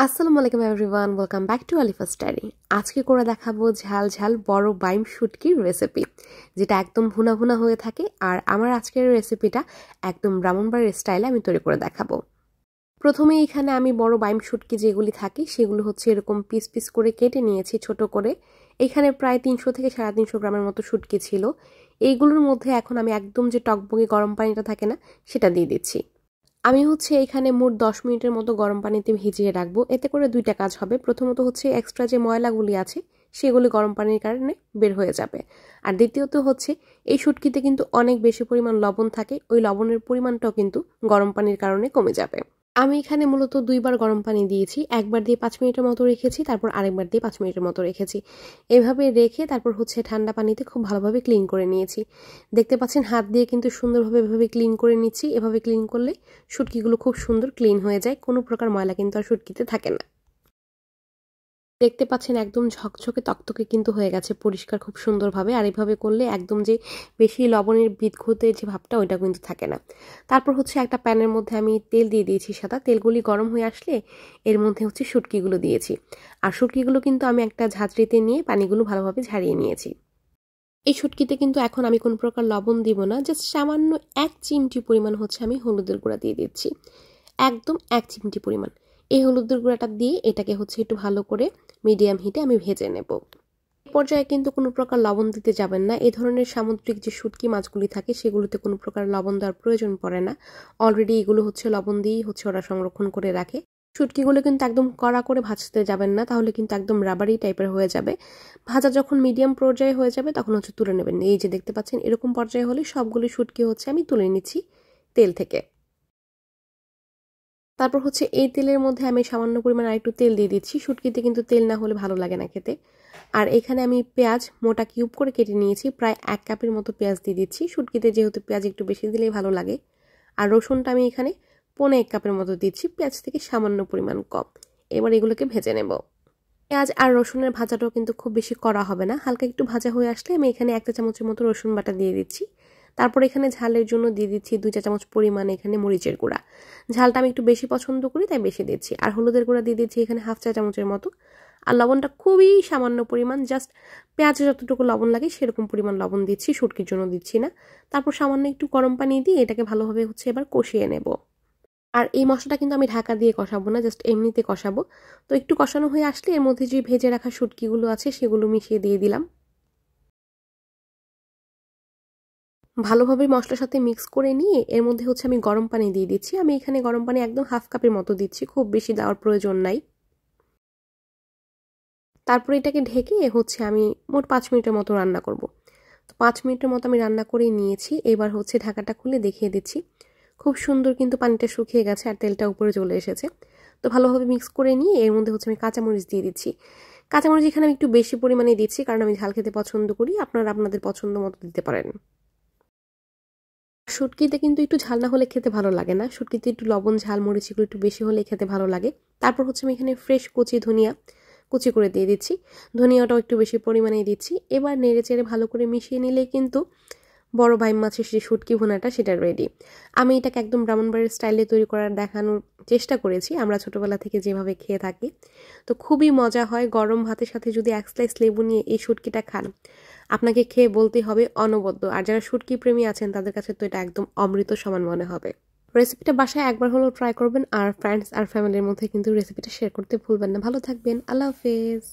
আসসালামু আলাইকুম everyone welcome back to Alifa study আজকে করে দেখাবো ঝাল ঝাল বড় বাইম শুটকির রেসিপি যেটা একদম ভুনা ভুনা হয়ে থাকে আর আমার আজকের রেসিপিটা একদম ব্রাহ্মণবাড়ির স্টাইলে আমি তৈরি করে দেখাবো প্রথমে এখানে আমি বড় বাইম শুটকি যেগুলি থাকে সেগুলো হচ্ছে এরকম পিস পিস করে কেটে নিয়েছি ছোট করে এখানে প্রায় তিনশো থেকে সাড়ে তিনশো গ্রামের মতো শুটকি ছিল এইগুলোর মধ্যে এখন আমি একদম যে টকবগে গরম পানিটা থাকে না সেটা দিয়ে দিচ্ছি আমি হচ্ছে এখানে মোট দশ মিনিটের মতো গরম পানিতে ভিজিয়ে রাখবো এতে করে দুইটা কাজ হবে প্রথমত হচ্ছে এক্সট্রা যে ময়লাগুলি আছে সেগুলি গরম পানির কারণে বের হয়ে যাবে আর দ্বিতীয়ত হচ্ছে এই সুটকিতে কিন্তু অনেক বেশি পরিমাণ লবণ থাকে ওই লবণের পরিমাণটাও কিন্তু গরম পানির কারণে কমে যাবে আমি এখানে মূলত দুইবার গরম পানি দিয়েছি একবার দিয়ে পাঁচ মিনিটের মতো রেখেছি তারপর আরেকবার দিয়ে পাঁচ মিনিটের মতো রেখেছি এভাবে রেখে তারপর হচ্ছে ঠান্ডা পানিতে খুব ভালোভাবে ক্লিন করে নিয়েছি দেখতে পাচ্ছেন হাত দিয়ে কিন্তু সুন্দরভাবে এভাবে ক্লিন করে নিচ্ছি এভাবে ক্লিন করলে সুটকিগুলো খুব সুন্দর ক্লিন হয়ে যায় কোনো প্রকার ময়লা কিন্তু আর শুটকিতে থাকে না দেখতে পাচ্ছেন একদম ঝকঝকে তকতকে কিন্তু হয়ে গেছে পরিষ্কার খুব সুন্দরভাবে আর এভাবে করলে একদম যে বেশি লবণের বিদঘুতে যে ভাবটা ওইটা কিন্তু থাকে না তারপর হচ্ছে একটা প্যানের মধ্যে আমি তেল দিয়ে দিয়েছি সাদা তেলগুলি গরম হয়ে আসলে এর মধ্যে হচ্ছে সুটকিগুলো দিয়েছি আর শুটকিগুলো কিন্তু আমি একটা ঝাঁচড়িতে নিয়ে পানিগুলো ভালোভাবে ঝারিয়ে নিয়েছি এই সুটকিতে কিন্তু এখন আমি কোনো প্রকার লবণ দিব না জাস্ট সামান্য এক চিমটি পরিমাণ হচ্ছে আমি হলুদের গুঁড়া দিয়ে দিচ্ছি একদম এক চিমটি পরিমাণ এই হলুদের গুঁড়াটা দিয়ে এটাকে হচ্ছে একটু ভালো করে মিডিয়াম হিটে আমি ভেজে নেব পর্যায়ে কিন্তু কোনো প্রকার লবণ দিতে যাবেন না এই ধরনের সামুদ্রিক যে শুটকি মাছগুলি থাকে সেগুলোতে কোনো প্রকার লবণ দেওয়ার প্রয়োজন পড়ে না অলরেডি এগুলো হচ্ছে লবণ দিয়েই হচ্ছে ওরা সংরক্ষণ করে রাখে শুটকিগুলো কিন্তু একদম কড়া করে ভাজতে যাবেন না তাহলে কিন্তু একদম রাবারি টাইপের হয়ে যাবে ভাজা যখন মিডিয়াম পর্যায়ে হয়ে যাবে তখন হচ্ছে তুলে নেবেন এই যে দেখতে পাচ্ছেন এরকম পর্যায়ে হলে সবগুলি শুটকি হচ্ছে আমি তুলে নিচ্ছি তেল থেকে তারপর হচ্ছে এই তেলের মধ্যে আমি সামান্য পরিমাণ আরেকটু তেল দিয়ে দিচ্ছি শুটকিতে কিন্তু তেল না হলে ভালো লাগে না খেতে আর এখানে আমি পেঁয়াজ মোটা কিউব করে কেটে নিয়েছি প্রায় এক কাপের মতো পেঁয়াজ দিয়ে দিচ্ছি শুটকিতে যেহেতু পেঁয়াজ একটু বেশি দিলেই ভালো লাগে আর রসুনটা আমি এখানে পোনে এক কাপের মতো দিচ্ছি পেঁয়াজ থেকে সামান্য পরিমাণ কম এবার এগুলোকে ভেজে নেব পেঁয়াজ আর রসুনের ভাজাটাও কিন্তু খুব বেশি করা হবে না হালকা একটু ভাজা হয়ে আসলে আমি এখানে একটা চামচের মতো রসুন বাটা দিয়ে দিচ্ছি তারপর এখানে ঝালের জন্য দিয়ে দিচ্ছি দুই চা চামচ পরিমাণে এখানে মরিচের গুঁড়া ঝালটা আমি একটু বেশি পছন্দ করি তাই বেশি দিচ্ছি আর হলুদের গুঁড়া দিয়ে দিচ্ছি এখানে হাফ চা চামচের মতো আর লবণটা খুবই সামান্য পরিমাণ জাস্ট পেঁয়াজে যতটুকু লবণ লাগে সেরকম পরিমাণ লবণ দিচ্ছি সুটকির জন্য দিচ্ছি না তারপর সামান্য একটু গরম পানি দিয়ে এটাকে ভালোভাবে হচ্ছে এবার কষিয়ে নেব আর এই মশলাটা কিন্তু আমি ঢাকা দিয়ে কষাবো না জাস্ট এমনিতে কষাবো তো একটু কষানো হয়ে আসলে এর মধ্যে যে ভেজে রাখা শুটকিগুলো আছে সেগুলো মিশিয়ে দিয়ে দিলাম ভালোভাবে মশলার সাথে মিক্স করে নিয়ে এর মধ্যে হচ্ছে আমি গরম পানি দিয়ে দিচ্ছি আমি এখানে গরম পানি একদম হাফ কাপের মতো দিচ্ছি খুব বেশি দেওয়ার প্রয়োজন নাই তারপরে এটাকে ঢেকে হচ্ছে আমি মোট পাঁচ মিনিটের মতো রান্না করব তো পাঁচ মিনিটের মতো আমি রান্না করে নিয়েছি এবার হচ্ছে ঢাকাটা খুলে দেখিয়ে দিচ্ছি খুব সুন্দর কিন্তু পানিটা শুকিয়ে গেছে আর তেলটা উপরে চলে এসেছে তো ভালোভাবে মিক্স করে নিয়ে এর মধ্যে হচ্ছে আমি কাঁচামরিচ দিয়ে দিচ্ছি কাঁচামরিচ এখানে আমি একটু বেশি পরিমাণে দিচ্ছি কারণ আমি ঝাল খেতে পছন্দ করি আপনারা আপনাদের পছন্দ মতো দিতে পারেন শুটকিতে কিন্তু একটু ঝাল না হলে খেতে ভালো লাগে না শুটকিতে একটু লবণ ঝাল মরিচগুলো একটু বেশি হলে খেতে ভালো লাগে তারপর হচ্ছে আমি এখানে ফ্রেশ কুচি ধনিয়া কুচি করে দিয়ে দিচ্ছি ধনিয়াটাও একটু বেশি পরিমাণে দিচ্ছি এবার নেড়ে চেড়ে ভালো করে মিশিয়ে নিলেই কিন্তু বড় ভাই মাছের যে শুটকি ভুনাটা সেটা রেডি আমি এটাকে একদম ব্রাহ্মণবাড়ির স্টাইলে তৈরি করার দেখানোর চেষ্টা করেছি আমরা ছোটোবেলা থেকে যেভাবে খেয়ে থাকি তো খুবই মজা হয় গরম ভাতের সাথে যদি এক স্লাইস লেবু নিয়ে এই শুটকিটা খান আপনাকে খেয়ে বলতে হবে অনবদ্য আর যারা শুটকি প্রেমী আছেন তাদের কাছে তো এটা একদম অমৃত সমান মনে হবে রেসিপিটা বাসায় একবার হলেও ট্রাই করবেন আর ফ্রেন্ডস আর ফ্যামিলির মধ্যে কিন্তু রেসিপিটা শেয়ার করতে ভুলবেন না ভালো থাকবেন আল্লাহ হাফেজ